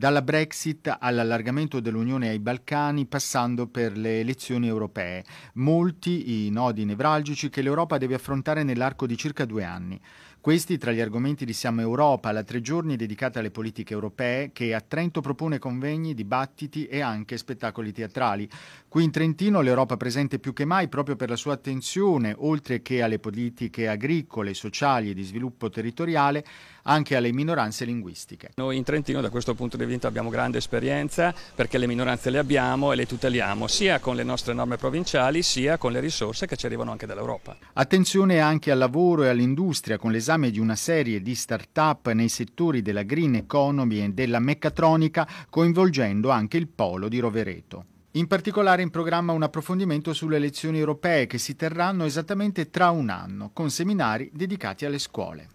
dalla Brexit all'allargamento dell'Unione ai Balcani, passando per le elezioni europee, molti i nodi nevralgici che l'Europa deve affrontare nell'arco di circa due anni. Questi tra gli argomenti di Siamo Europa, la tre giorni dedicata alle politiche europee, che a Trento propone convegni, dibattiti e anche spettacoli teatrali. Qui in Trentino l'Europa presente più che mai proprio per la sua attenzione, oltre che alle politiche agricole, sociali e di sviluppo territoriale, anche alle minoranze linguistiche. Noi in Trentino da questo punto di vista Trevento abbiamo grande esperienza perché le minoranze le abbiamo e le tuteliamo sia con le nostre norme provinciali sia con le risorse che ci arrivano anche dall'Europa. Attenzione anche al lavoro e all'industria con l'esame di una serie di start-up nei settori della green economy e della meccatronica coinvolgendo anche il polo di Rovereto. In particolare in programma un approfondimento sulle elezioni europee che si terranno esattamente tra un anno, con seminari dedicati alle scuole.